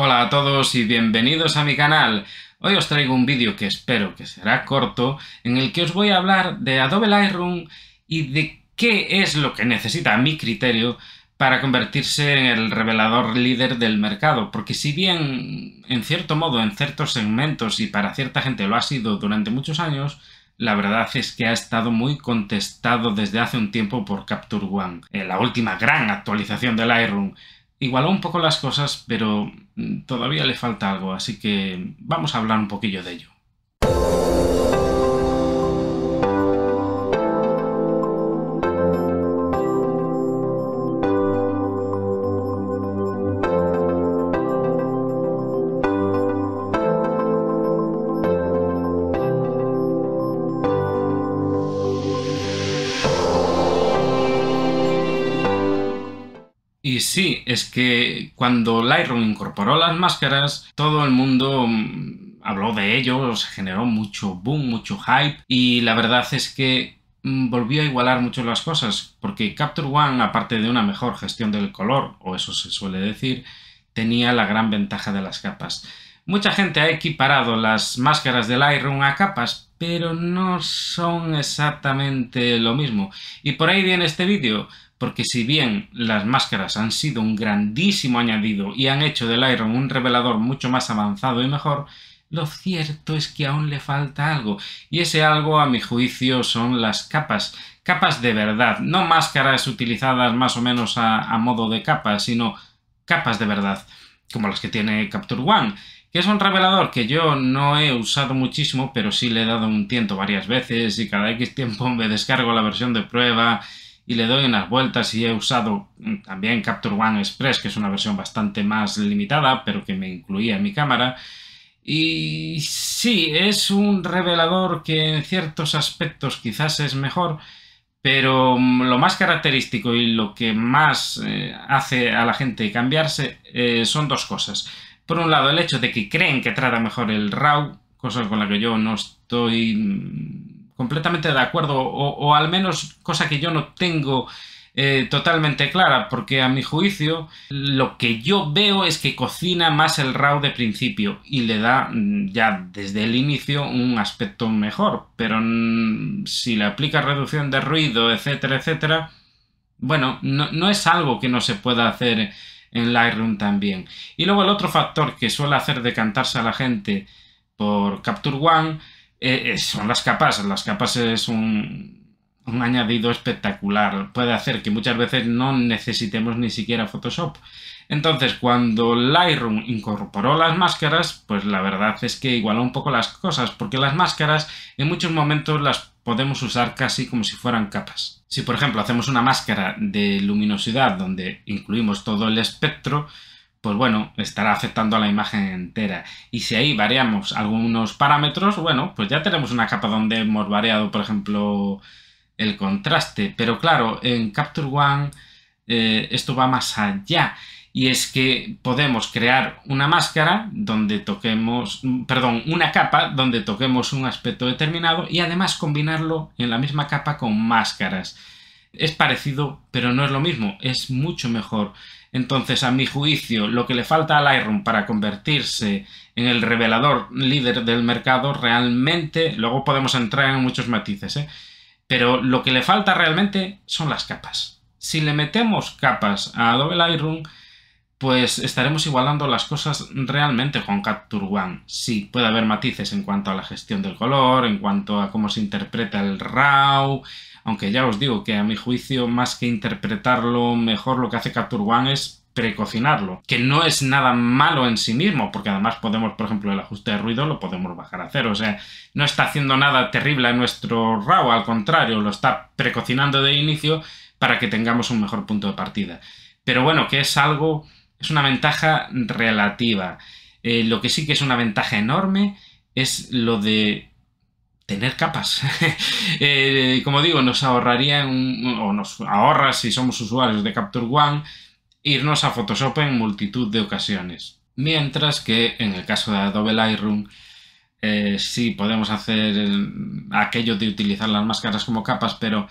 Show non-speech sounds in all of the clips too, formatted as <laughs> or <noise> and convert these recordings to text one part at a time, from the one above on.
Hola a todos y bienvenidos a mi canal. Hoy os traigo un vídeo que espero que será corto, en el que os voy a hablar de Adobe Lightroom y de qué es lo que necesita a mi criterio para convertirse en el revelador líder del mercado, porque si bien en cierto modo en ciertos segmentos y para cierta gente lo ha sido durante muchos años, la verdad es que ha estado muy contestado desde hace un tiempo por Capture One, en eh, la última gran actualización del Lightroom igualó un poco las cosas, pero mm, todavía le falta algo, así que vamos a hablar un poquillo de ello. Y sí, es que cuando Lightroom incorporó las máscaras, todo el mundo mm, habló de ello, se generó mucho boom, mucho hype, y la verdad es que mm, volvió a igualar mucho las cosas, porque Capture One, aparte de una mejor gestión del color, o eso se suele decir, tenía la gran ventaja de las capas. Mucha gente ha equiparado las máscaras de Lightroom a capas, pero no son exactamente lo mismo. Y por ahí viene este vídeo, porque si bien las máscaras han sido un grandísimo añadido y han hecho del Iron un revelador mucho más avanzado y mejor, lo cierto es que aún le falta algo, y ese algo a mi juicio son las capas, capas de verdad, no máscaras utilizadas más o menos a, modo de capas, sino capas de verdad, como las que tiene Capture One es un revelador que yo no he usado muchísimo, pero sí le he dado un tiento varias veces y cada X tiempo me descargo la versión de prueba y le doy unas vueltas y he usado también Capture One Express, que es una versión bastante más limitada, pero que me incluía en mi cámara. Y sí, es un revelador que en ciertos aspectos quizás es mejor, pero mm, lo más característico y lo que más eh, hace a la gente cambiarse eh, son dos cosas. Por un lado, el hecho de que creen que trata mejor el RAW, cosa con la que yo no estoy mm, completamente de acuerdo, o, al menos cosa que yo no tengo eh, totalmente clara, porque a mi juicio lo que yo veo es que cocina más el RAW de principio y le da mm, ya desde el inicio un aspecto mejor, pero mm, si le aplica reducción de ruido, etcétera, etcétera, bueno, no es algo que no se pueda hacer en Lightroom también. Y luego el otro factor que suele hacer decantarse a la gente por Capture One eh, eh, son las capas. Las capas es un, un, añadido espectacular. Puede hacer que muchas veces no necesitemos ni siquiera Photoshop. Entonces, cuando Lightroom incorporó las máscaras, pues la verdad es que igualó un poco las cosas, porque las máscaras en muchos momentos las podemos usar casi como si fueran capas. Si por ejemplo hacemos una máscara de luminosidad donde incluimos todo el espectro, pues bueno, estará afectando a la imagen entera. Y si ahí variamos algunos parámetros, bueno, pues ya tenemos una capa donde hemos variado, por ejemplo, el contraste. Pero claro, en Capture One eh, esto va más allá y es que podemos crear una máscara donde toquemos, perdón, una capa donde toquemos un aspecto determinado y además combinarlo en la misma capa con máscaras. Es parecido, pero no es lo mismo, es mucho mejor. Entonces, a mi juicio, lo que le falta al Iron para convertirse en el revelador líder del mercado realmente, luego podemos entrar en muchos matices, ¿eh? pero lo que le falta realmente son las capas. Si le metemos capas a Adobe Lightroom, pues estaremos igualando las cosas realmente con Capture One. Sí, puede haber matices en cuanto a la gestión del color, en cuanto a cómo se interpreta el RAW, aunque ya os digo que a mi juicio, más que interpretarlo mejor, lo que hace Capture One es precocinarlo, que no es nada malo en sí mismo, porque además podemos, por ejemplo, el ajuste de ruido lo podemos bajar a cero, o sea, no está haciendo nada terrible a nuestro RAW, al contrario, lo está precocinando de inicio para que tengamos un mejor punto de partida. Pero bueno, que es algo es una ventaja relativa. Eh, lo que sí que es una ventaja enorme es lo de tener capas. <laughs> Eh, como digo, nos ahorraría o nos ahorra si somos usuarios de Capture One irnos a Photoshop en multitud de ocasiones. Mientras que en el caso de Adobe Lightroom eh, sí podemos hacer aquello de utilizar las máscaras como capas, pero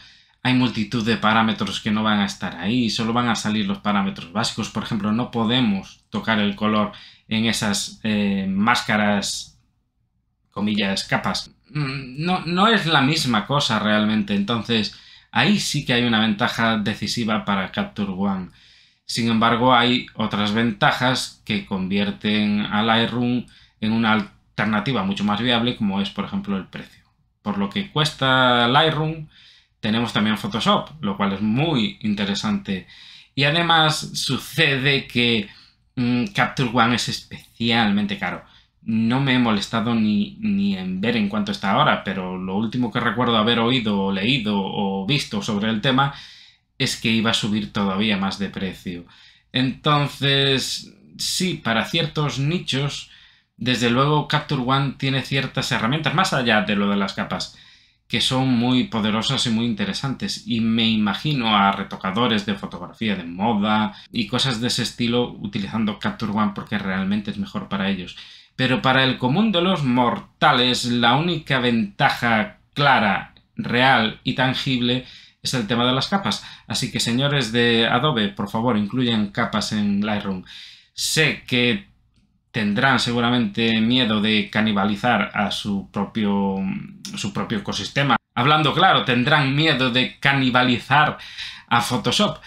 hay multitud de parámetros que no van a estar ahí, solo van a salir los parámetros básicos. Por ejemplo, no podemos tocar el color en esas eh, máscaras, comillas, capas. Mm, no, no es la misma cosa realmente, entonces ahí sí que hay una ventaja decisiva para Capture One. Sin embargo, hay otras ventajas que convierten a Lightroom en una alternativa mucho más viable, como es, por ejemplo, el precio. Por lo que cuesta Lightroom, tenemos también Photoshop, lo cual es muy interesante. Y además sucede que mm, Capture One es especialmente caro. No me he molestado ni, ni en ver en cuánto está ahora, pero lo último que recuerdo haber oído o leído o visto sobre el tema es que iba a subir todavía más de precio. Entonces, sí, para ciertos nichos, desde luego Capture One tiene ciertas herramientas, más allá de lo de las capas que son muy poderosas y muy interesantes. Y me imagino a retocadores de fotografía de moda y cosas de ese estilo utilizando Capture One porque realmente es mejor para ellos. Pero para el común de los mortales, la única ventaja clara, real y tangible es el tema de las capas. Así que señores de Adobe, por favor, incluyan capas en Lightroom. Sé que tendrán seguramente miedo de canibalizar a su propio, su propio ecosistema. Hablando claro, tendrán miedo de canibalizar a Photoshop.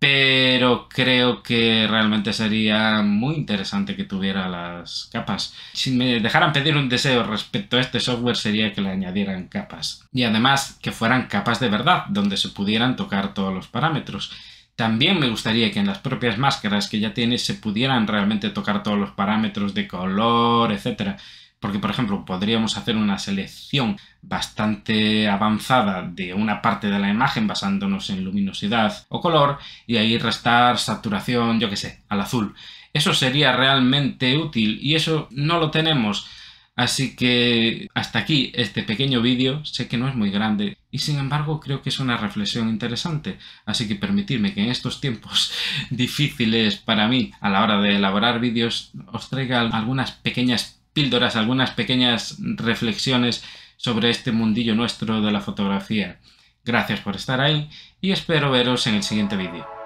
Pero creo que realmente sería muy interesante que tuviera las capas. Si me dejaran pedir un deseo respecto a este software sería que le añadieran capas. Y además que fueran capas de verdad, donde se pudieran tocar todos los parámetros. También me gustaría que en las propias máscaras que ya tienes se pudieran realmente tocar todos los parámetros de color, etcétera. Porque, por ejemplo, podríamos hacer una selección bastante avanzada de una parte de la imagen basándonos en luminosidad o color y ahí restar saturación, yo qué sé, al azul. Eso sería realmente útil y eso no lo tenemos. Así que hasta aquí este pequeño vídeo, sé que no es muy grande y sin embargo creo que es una reflexión interesante, así que permitidme que en estos tiempos <laughs> difíciles para mí a la hora de elaborar vídeos os traiga algunas pequeñas píldoras, algunas pequeñas reflexiones sobre este mundillo nuestro de la fotografía. Gracias por estar ahí y espero veros en el siguiente vídeo.